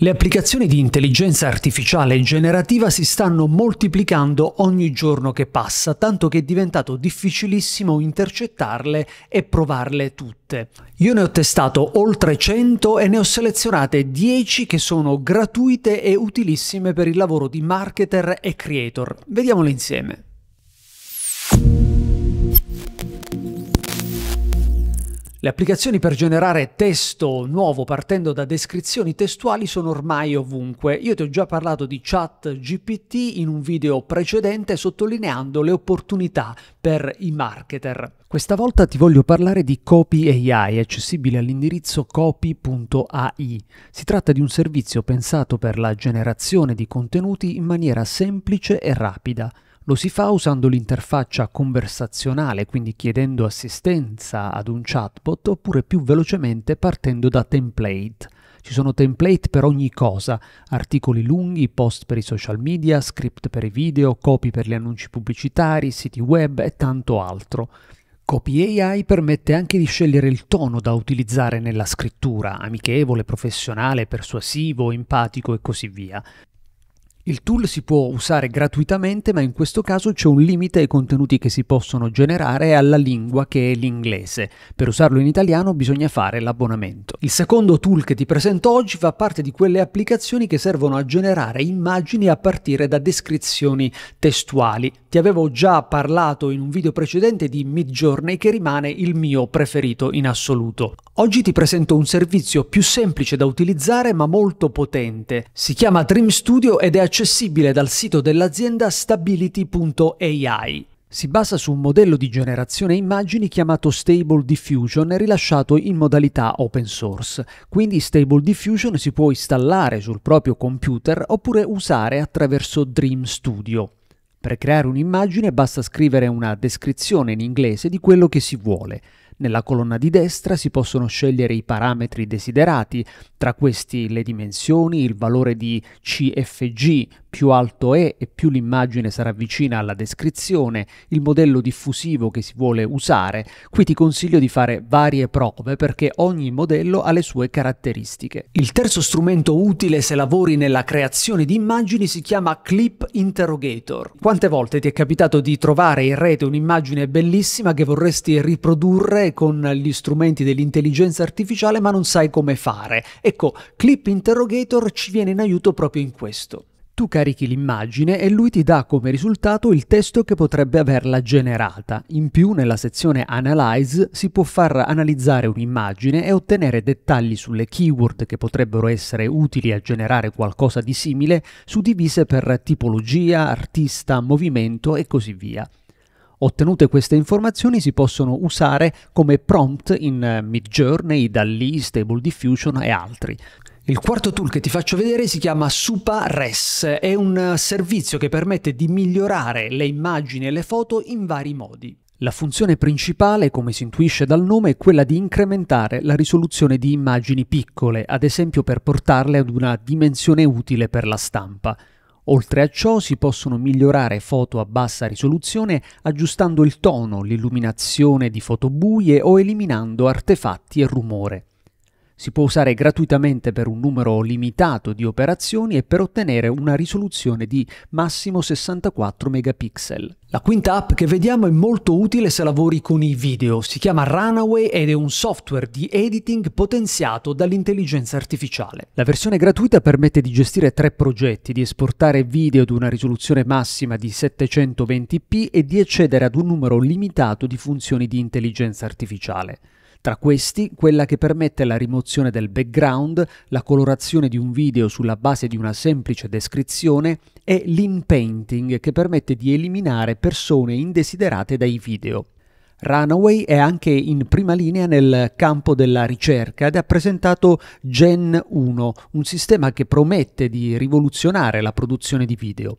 Le applicazioni di intelligenza artificiale generativa si stanno moltiplicando ogni giorno che passa, tanto che è diventato difficilissimo intercettarle e provarle tutte. Io ne ho testato oltre 100 e ne ho selezionate 10 che sono gratuite e utilissime per il lavoro di marketer e creator. Vediamole insieme. Le applicazioni per generare testo nuovo partendo da descrizioni testuali sono ormai ovunque. Io ti ho già parlato di Chat GPT in un video precedente sottolineando le opportunità per i marketer. Questa volta ti voglio parlare di Copy AI, accessibile all'indirizzo copy.ai. Si tratta di un servizio pensato per la generazione di contenuti in maniera semplice e rapida. Lo si fa usando l'interfaccia conversazionale, quindi chiedendo assistenza ad un chatbot, oppure più velocemente partendo da template. Ci sono template per ogni cosa, articoli lunghi, post per i social media, script per i video, copy per gli annunci pubblicitari, siti web e tanto altro. Copy AI permette anche di scegliere il tono da utilizzare nella scrittura, amichevole, professionale, persuasivo, empatico e così via. Il tool si può usare gratuitamente, ma in questo caso c'è un limite ai contenuti che si possono generare alla lingua che è l'inglese. Per usarlo in italiano bisogna fare l'abbonamento. Il secondo tool che ti presento oggi fa parte di quelle applicazioni che servono a generare immagini a partire da descrizioni testuali. Ti avevo già parlato in un video precedente di Midjourney che rimane il mio preferito in assoluto. Oggi ti presento un servizio più semplice da utilizzare ma molto potente. Si chiama Dream Studio ed è accessibile accessibile dal sito dell'azienda stability.ai. Si basa su un modello di generazione immagini chiamato Stable Diffusion rilasciato in modalità open source. Quindi Stable Diffusion si può installare sul proprio computer oppure usare attraverso Dream Studio. Per creare un'immagine basta scrivere una descrizione in inglese di quello che si vuole. Nella colonna di destra si possono scegliere i parametri desiderati, tra questi le dimensioni, il valore di CFG più alto è e più l'immagine sarà vicina alla descrizione, il modello diffusivo che si vuole usare. Qui ti consiglio di fare varie prove perché ogni modello ha le sue caratteristiche. Il terzo strumento utile se lavori nella creazione di immagini si chiama Clip Interrogator. Quante volte ti è capitato di trovare in rete un'immagine bellissima che vorresti riprodurre con gli strumenti dell'intelligenza artificiale ma non sai come fare? Ecco, Clip Interrogator ci viene in aiuto proprio in questo. Tu carichi l'immagine e lui ti dà come risultato il testo che potrebbe averla generata. In più, nella sezione Analyze si può far analizzare un'immagine e ottenere dettagli sulle keyword che potrebbero essere utili a generare qualcosa di simile, suddivise per tipologia, artista, movimento e così via. Ottenute queste informazioni si possono usare come prompt in Midjourney, Dall'E, Stable Diffusion e altri. Il quarto tool che ti faccio vedere si chiama SupaRes, è un servizio che permette di migliorare le immagini e le foto in vari modi. La funzione principale, come si intuisce dal nome, è quella di incrementare la risoluzione di immagini piccole, ad esempio per portarle ad una dimensione utile per la stampa. Oltre a ciò si possono migliorare foto a bassa risoluzione aggiustando il tono, l'illuminazione di foto buie o eliminando artefatti e rumore. Si può usare gratuitamente per un numero limitato di operazioni e per ottenere una risoluzione di massimo 64 megapixel. La quinta app che vediamo è molto utile se lavori con i video, si chiama Runaway ed è un software di editing potenziato dall'intelligenza artificiale. La versione gratuita permette di gestire tre progetti, di esportare video ad una risoluzione massima di 720p e di accedere ad un numero limitato di funzioni di intelligenza artificiale. Tra questi, quella che permette la rimozione del background, la colorazione di un video sulla base di una semplice descrizione e l'inpainting che permette di eliminare persone indesiderate dai video. Runaway è anche in prima linea nel campo della ricerca ed ha presentato Gen 1, un sistema che promette di rivoluzionare la produzione di video.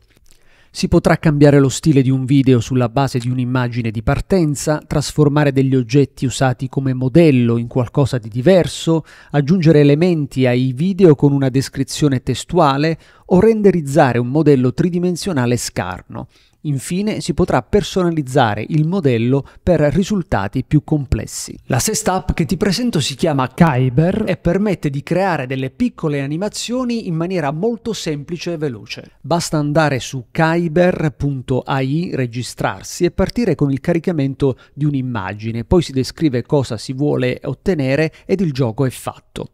Si potrà cambiare lo stile di un video sulla base di un'immagine di partenza, trasformare degli oggetti usati come modello in qualcosa di diverso, aggiungere elementi ai video con una descrizione testuale o renderizzare un modello tridimensionale scarno. Infine si potrà personalizzare il modello per risultati più complessi. La sesta app che ti presento si chiama Kyber e permette di creare delle piccole animazioni in maniera molto semplice e veloce. Basta andare su kyber.ai, registrarsi e partire con il caricamento di un'immagine, poi si descrive cosa si vuole ottenere ed il gioco è fatto.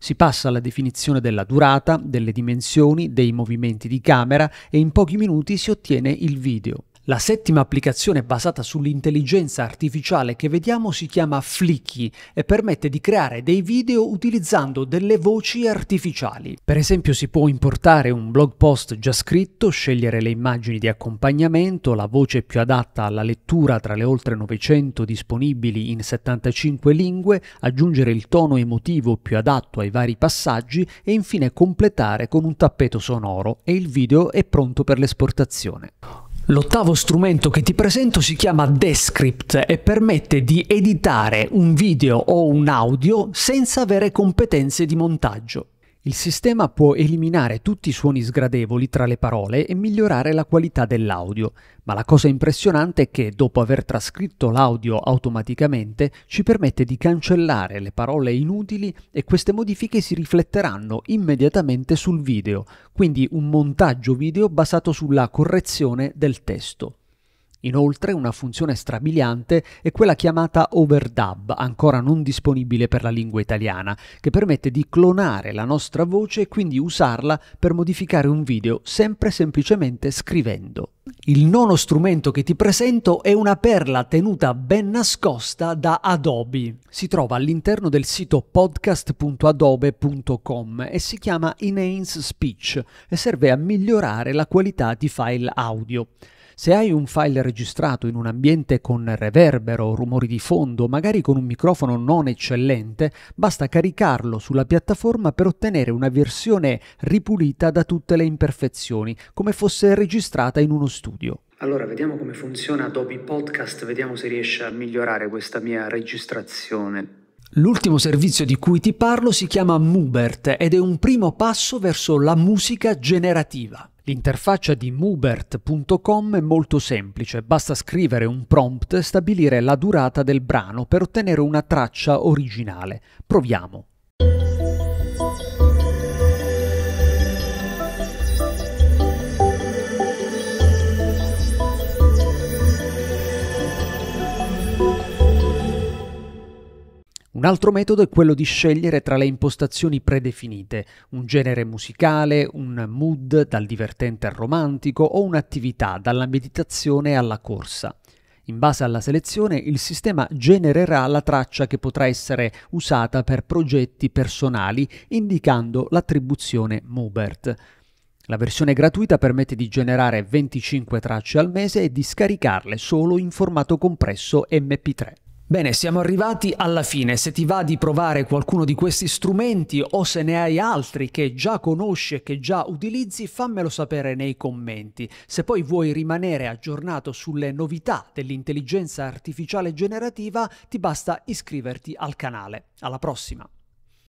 Si passa alla definizione della durata, delle dimensioni, dei movimenti di camera e in pochi minuti si ottiene il video. La settima applicazione basata sull'intelligenza artificiale che vediamo si chiama Flicky e permette di creare dei video utilizzando delle voci artificiali. Per esempio si può importare un blog post già scritto, scegliere le immagini di accompagnamento, la voce più adatta alla lettura tra le oltre 900 disponibili in 75 lingue, aggiungere il tono emotivo più adatto ai vari passaggi e infine completare con un tappeto sonoro e il video è pronto per l'esportazione. L'ottavo strumento che ti presento si chiama Descript e permette di editare un video o un audio senza avere competenze di montaggio. Il sistema può eliminare tutti i suoni sgradevoli tra le parole e migliorare la qualità dell'audio, ma la cosa impressionante è che dopo aver trascritto l'audio automaticamente ci permette di cancellare le parole inutili e queste modifiche si rifletteranno immediatamente sul video, quindi un montaggio video basato sulla correzione del testo. Inoltre una funzione strabiliante è quella chiamata overdub, ancora non disponibile per la lingua italiana, che permette di clonare la nostra voce e quindi usarla per modificare un video sempre semplicemente scrivendo. Il nono strumento che ti presento è una perla tenuta ben nascosta da Adobe. Si trova all'interno del sito podcast.adobe.com e si chiama Inhance Speech e serve a migliorare la qualità di file audio. Se hai un file registrato in un ambiente con reverbero, rumori di fondo, magari con un microfono non eccellente, basta caricarlo sulla piattaforma per ottenere una versione ripulita da tutte le imperfezioni, come fosse registrata in uno studio. Allora, vediamo come funziona Adobe Podcast, vediamo se riesce a migliorare questa mia registrazione. L'ultimo servizio di cui ti parlo si chiama Mubert ed è un primo passo verso la musica generativa. L'interfaccia di mubert.com è molto semplice, basta scrivere un prompt e stabilire la durata del brano per ottenere una traccia originale. Proviamo. Un altro metodo è quello di scegliere tra le impostazioni predefinite, un genere musicale, un mood dal divertente al romantico o un'attività dalla meditazione alla corsa. In base alla selezione il sistema genererà la traccia che potrà essere usata per progetti personali indicando l'attribuzione Mubert. La versione gratuita permette di generare 25 tracce al mese e di scaricarle solo in formato compresso MP3. Bene, siamo arrivati alla fine. Se ti va di provare qualcuno di questi strumenti o se ne hai altri che già conosci e che già utilizzi, fammelo sapere nei commenti. Se poi vuoi rimanere aggiornato sulle novità dell'intelligenza artificiale generativa, ti basta iscriverti al canale. Alla prossima!